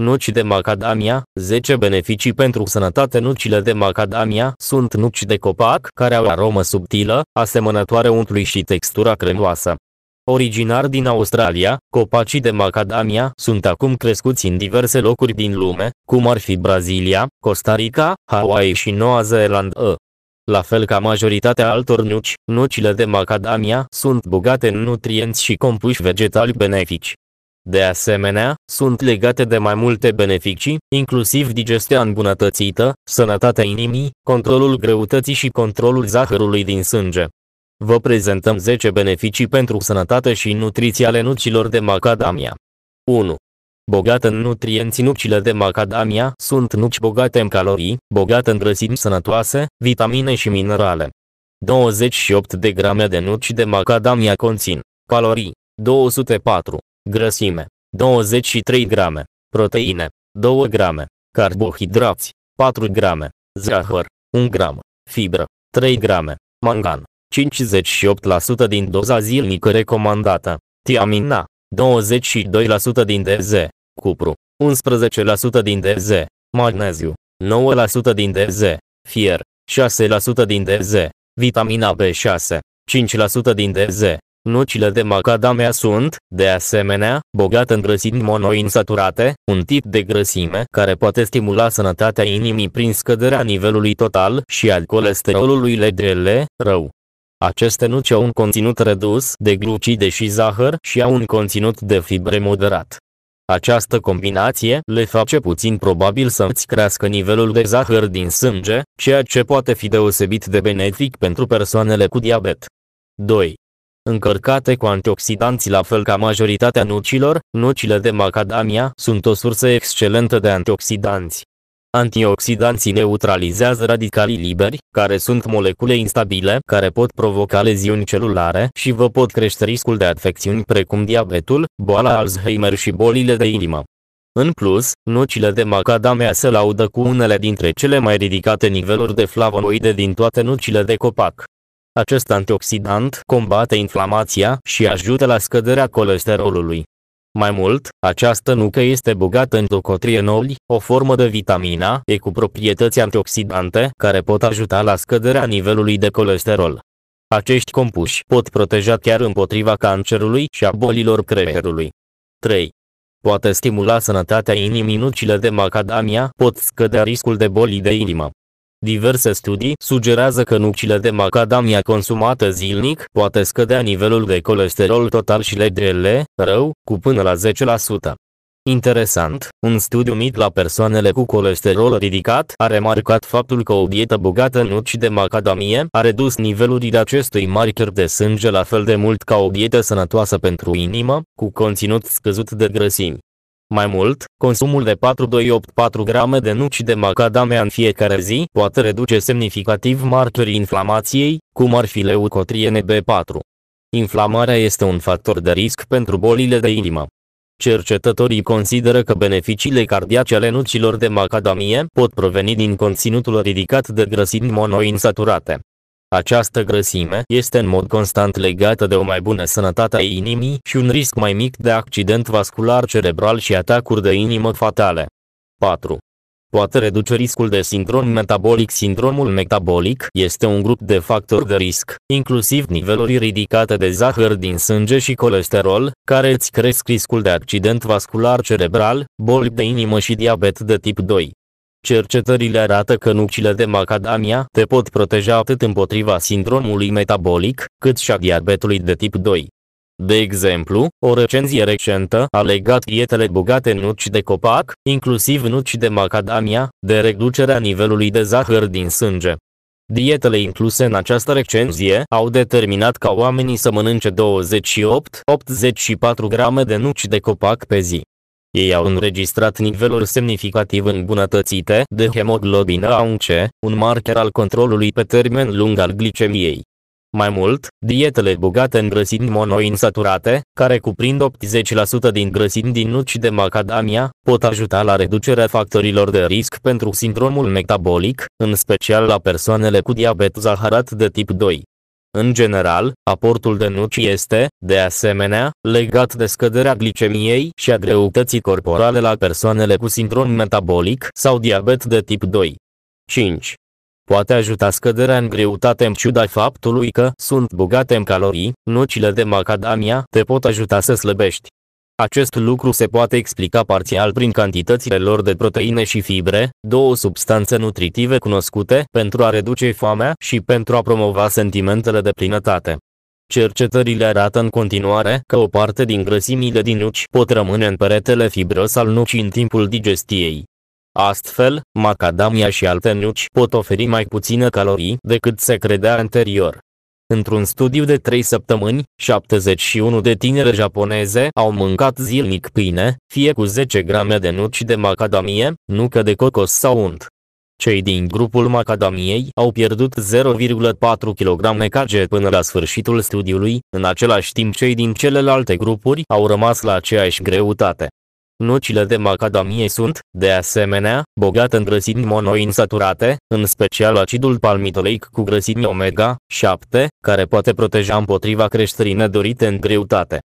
Nuci de macadamia, 10 beneficii pentru sănătate Nucile de macadamia sunt nuci de copac care au aromă subtilă, asemănătoare untului și textura cremoasă. Originar din Australia, copacii de macadamia sunt acum crescuți în diverse locuri din lume, cum ar fi Brazilia, Costa Rica, Hawaii și Noua Zeelandă. La fel ca majoritatea altor nuci, nucile de macadamia sunt bogate în nutrienți și compuși vegetali benefici. De asemenea, sunt legate de mai multe beneficii, inclusiv digestia îmbunătățită, sănătatea inimii, controlul greutății și controlul zahărului din sânge. Vă prezentăm 10 beneficii pentru sănătate și nutriție ale nucilor de macadamia. 1. Bogat în nutrienți nucile de macadamia sunt nuci bogate în calorii, bogate în grăsimi sănătoase, vitamine și minerale. 28 de grame de nuci de macadamia conțin calorii 204, grăsime, 23 grame, proteine, 2 grame, carbohidrați, 4 grame, zahăr, 1 gram, fibră, 3 grame, mangan, 58% din doza zilnică recomandată, tiamina, 22% din DZ, cupru, 11% din DZ, magneziu, 9% din DZ, fier, 6% din DZ, vitamina B6, 5% din DZ, Nucile de macadamea sunt, de asemenea, bogate în grăsimi monoinsaturate, un tip de grăsime care poate stimula sănătatea inimii prin scăderea nivelului total și al colesterolului LDL, rău. Aceste nuci au un conținut redus de glucide și zahăr și au un conținut de fibre moderat. Această combinație le face puțin probabil să îți crească nivelul de zahăr din sânge, ceea ce poate fi deosebit de benefic pentru persoanele cu diabet. 2 încărcate cu antioxidanți la fel ca majoritatea nucilor, nucile de macadamia sunt o sursă excelentă de antioxidanți. Antioxidanții neutralizează radicalii liberi, care sunt molecule instabile care pot provoca leziuni celulare și vă pot crește riscul de afecțiuni precum diabetul, boala Alzheimer și bolile de inimă. În plus, nucile de macadamia se laudă cu unele dintre cele mai ridicate niveluri de flavonoide din toate nucile de copac. Acest antioxidant combate inflamația și ajută la scăderea colesterolului. Mai mult, această nucă este bogată în tocotrienoli, o formă de vitamina E cu proprietăți antioxidante care pot ajuta la scăderea nivelului de colesterol. Acești compuși pot proteja chiar împotriva cancerului și a bolilor creierului. 3. Poate stimula sănătatea inimii nucile de macadamia pot scădea riscul de boli de inimă. Diverse studii sugerează că nucile de macadamia consumată zilnic poate scădea nivelul de colesterol total și LDL, rău, cu până la 10%. Interesant, un studiu mit la persoanele cu colesterol ridicat a remarcat faptul că o dietă bogată în nuci de macadamie a redus nivelurile acestui marker de sânge la fel de mult ca o dietă sănătoasă pentru inimă, cu conținut scăzut de grăsimi. Mai mult, consumul de 4,284 grame de nuci de macadamea în fiecare zi poate reduce semnificativ marcării inflamației, cum ar fi leucotriene B4. Inflamarea este un factor de risc pentru bolile de inimă. Cercetătorii consideră că beneficiile cardiace ale nucilor de macadamie pot proveni din conținutul ridicat de grăsimi monoinsaturate. Această grăsime este în mod constant legată de o mai bună sănătate a inimii și un risc mai mic de accident vascular cerebral și atacuri de inimă fatale. 4. Poate reduce riscul de sindrom metabolic. Sindromul metabolic este un grup de factori de risc, inclusiv niveluri ridicate de zahăr din sânge și colesterol, care îți cresc riscul de accident vascular cerebral, boli de inimă și diabet de tip 2. Cercetările arată că nucile de macadamia te pot proteja atât împotriva sindromului metabolic, cât și a diabetului de tip 2. De exemplu, o recenzie recentă a legat dietele bogate în nuci de copac, inclusiv nuci de macadamia, de reducerea nivelului de zahăr din sânge. Dietele incluse în această recenzie au determinat ca oamenii să mănânce 28-84 grame de nuci de copac pe zi. Ei au înregistrat niveluri semnificativ îmbunătățite de hemoglobină A1C, un marker al controlului pe termen lung al glicemiei. Mai mult, dietele bogate în grăsimi monoinsaturate, care cuprind 80% din grăsimi din nuci de macadamia, pot ajuta la reducerea factorilor de risc pentru sindromul metabolic, în special la persoanele cu diabet zaharat de tip 2. În general, aportul de nuci este, de asemenea, legat de scăderea glicemiei și a greutății corporale la persoanele cu sindrom metabolic sau diabet de tip 2. 5 poate ajuta scăderea în greutate în ciuda faptului că sunt bogate în calorii, nucile de macadamia te pot ajuta să slăbești. Acest lucru se poate explica parțial prin cantitățile lor de proteine și fibre, două substanțe nutritive cunoscute pentru a reduce foamea și pentru a promova sentimentele de plinătate. Cercetările arată în continuare că o parte din grăsimile din nuci pot rămâne în peretele fibros al nucii în timpul digestiei. Astfel, macadamia și alte nuci pot oferi mai puține calorii decât se credea anterior. Într-un studiu de 3 săptămâni, 71 de tinere japoneze au mâncat zilnic pâine, fie cu 10 grame de nuci de macadamie, nucă de cocos sau unt. Cei din grupul macadamiei au pierdut 0,4 kg kg până la sfârșitul studiului, în același timp cei din celelalte grupuri au rămas la aceeași greutate. Nucile de macadamie sunt, de asemenea, bogate în grăsimi monoinsaturate, în special acidul palmitoleic cu grăsimi omega-7, care poate proteja împotriva creșterii nedorite în greutate.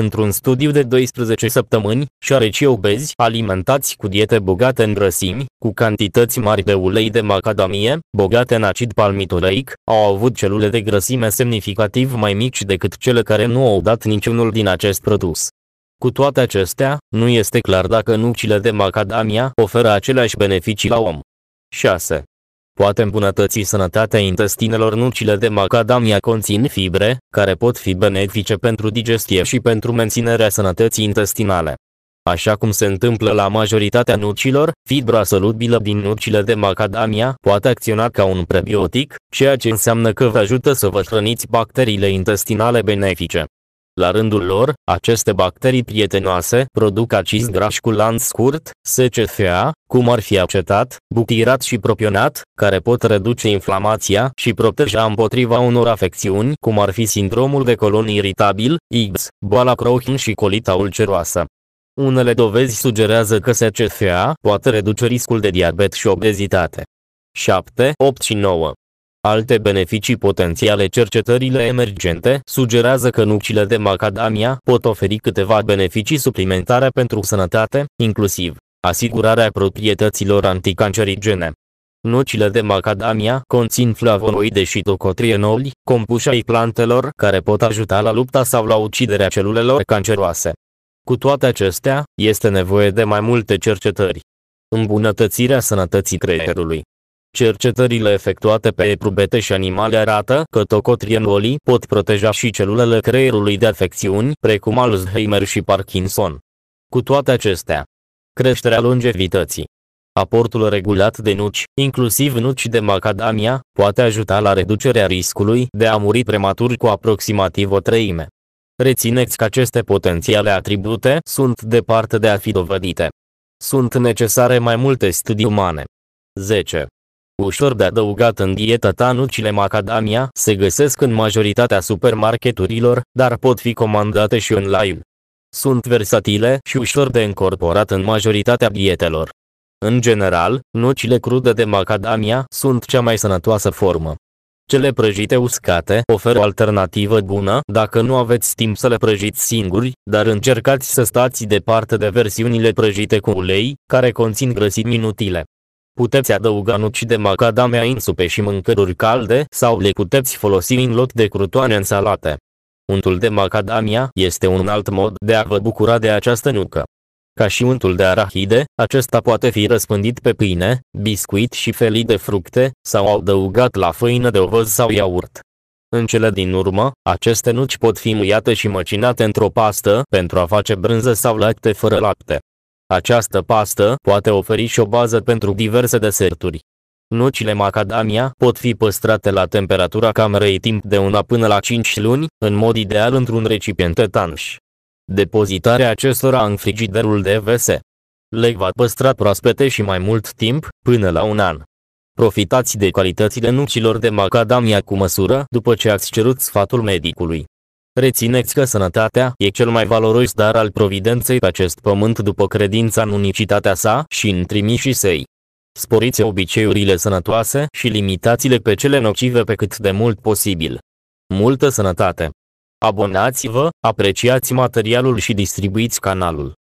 Într-un studiu de 12 săptămâni, șoareci obezi alimentați cu diete bogate în grăsimi, cu cantități mari de ulei de macadamie, bogate în acid palmitoleic, au avut celule de grăsime semnificativ mai mici decât cele care nu au dat niciunul din acest produs. Cu toate acestea, nu este clar dacă nucile de macadamia oferă aceleași beneficii la om. 6. Poate îmbunătăți sănătatea intestinelor nucile de macadamia conțin fibre, care pot fi benefice pentru digestie și pentru menținerea sănătății intestinale. Așa cum se întâmplă la majoritatea nucilor, fibra solubilă din nucile de macadamia poate acționa ca un prebiotic, ceea ce înseamnă că vă ajută să vă hrăniți bacteriile intestinale benefice. La rândul lor, aceste bacterii prietenoase produc acid graș cu lanț scurt, SCFA, cum ar fi acetat, butirat și propionat, care pot reduce inflamația și proteja împotriva unor afecțiuni, cum ar fi sindromul de colon iritabil, IBS, boala Crohn și colita ulceroasă. Unele dovezi sugerează că SCFA poate reduce riscul de diabet și obezitate. 7, 8 și 9. Alte beneficii potențiale cercetările emergente sugerează că nucile de macadamia pot oferi câteva beneficii suplimentare pentru sănătate, inclusiv asigurarea proprietăților anticancerigene. Nucile de macadamia conțin flavonoide și tocotrienoli, compuși ai plantelor care pot ajuta la lupta sau la uciderea celulelor canceroase. Cu toate acestea, este nevoie de mai multe cercetări. Îmbunătățirea sănătății creierului Cercetările efectuate pe eprubete și animale arată că tocotrienolii pot proteja și celulele creierului de afecțiuni, precum Alzheimer și Parkinson. Cu toate acestea, creșterea longevității. Aportul regulat de nuci, inclusiv nuci de macadamia, poate ajuta la reducerea riscului de a muri prematur cu aproximativ o treime. Rețineți că aceste potențiale atribute sunt departe de a fi dovedite. Sunt necesare mai multe studii umane. 10 ușor de adăugat în dieta ta nucile macadamia se găsesc în majoritatea supermarketurilor, dar pot fi comandate și online. Sunt versatile și ușor de încorporat în majoritatea dietelor. În general, nucile crude de macadamia sunt cea mai sănătoasă formă. Cele prăjite uscate oferă o alternativă bună dacă nu aveți timp să le prăjiți singuri, dar încercați să stați departe de versiunile prăjite cu ulei, care conțin grăsimi inutile. Puteți adăuga nuci de macadamia în supe și mâncăruri calde sau le puteți folosi în lot de crutoane în salate. Untul de macadamia este un alt mod de a vă bucura de această nucă. Ca și untul de arahide, acesta poate fi răspândit pe pâine, biscuit și felii de fructe, sau adăugat la făină de ovăz sau iaurt. În cele din urmă, aceste nuci pot fi muiate și măcinate într-o pastă pentru a face brânză sau lapte fără lapte. Această pastă poate oferi și o bază pentru diverse deserturi. Nucile macadamia pot fi păstrate la temperatura camerei timp de una până la 5 luni, în mod ideal într-un recipient etanș. Depozitarea acestora în frigiderul de VS. Le va păstra proaspete și mai mult timp, până la un an. Profitați de calitățile nucilor de macadamia cu măsură după ce ați cerut sfatul medicului. Rețineți că sănătatea e cel mai valoros dar al providenței pe acest pământ după credința în unicitatea sa și în trimișii săi. Sporiți obiceiurile sănătoase și limitați-le pe cele nocive pe cât de mult posibil. Multă sănătate! Abonați-vă, apreciați materialul și distribuiți canalul.